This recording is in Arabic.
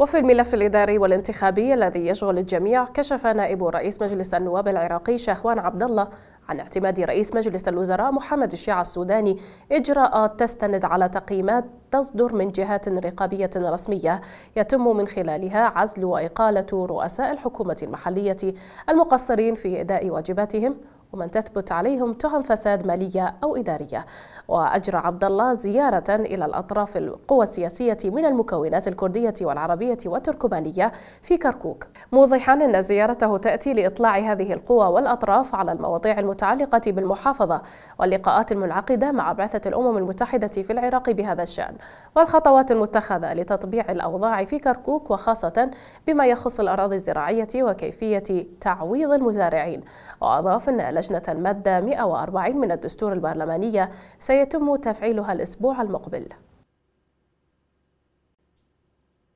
وفي الملف الإداري والانتخابي الذي يشغل الجميع كشف نائب رئيس مجلس النواب العراقي شاخوان عبد الله عن اعتماد رئيس مجلس الوزراء محمد الشيعة السوداني إجراءات تستند على تقييمات تصدر من جهات رقابية رسمية يتم من خلالها عزل وإقالة رؤساء الحكومة المحلية المقصرين في أداء واجباتهم ومن تثبت عليهم تهم فساد مالية أو إدارية وأجرى عبد الله زيارة إلى الأطراف القوى السياسية من المكونات الكردية والعربية والتركمانية في كركوك موضحا أن زيارته تأتي لإطلاع هذه القوى والأطراف على المواضيع المتعلقة بالمحافظة واللقاءات المنعقدة مع بعثة الأمم المتحدة في العراق بهذا الشأن والخطوات المتخذة لتطبيع الأوضاع في كركوك وخاصة بما يخص الأراضي الزراعية وكيفية تعويض المزارعين وأضاف أن لجنة المادة 140 من الدستور البرلمانية سيتم تفعيلها الأسبوع المقبل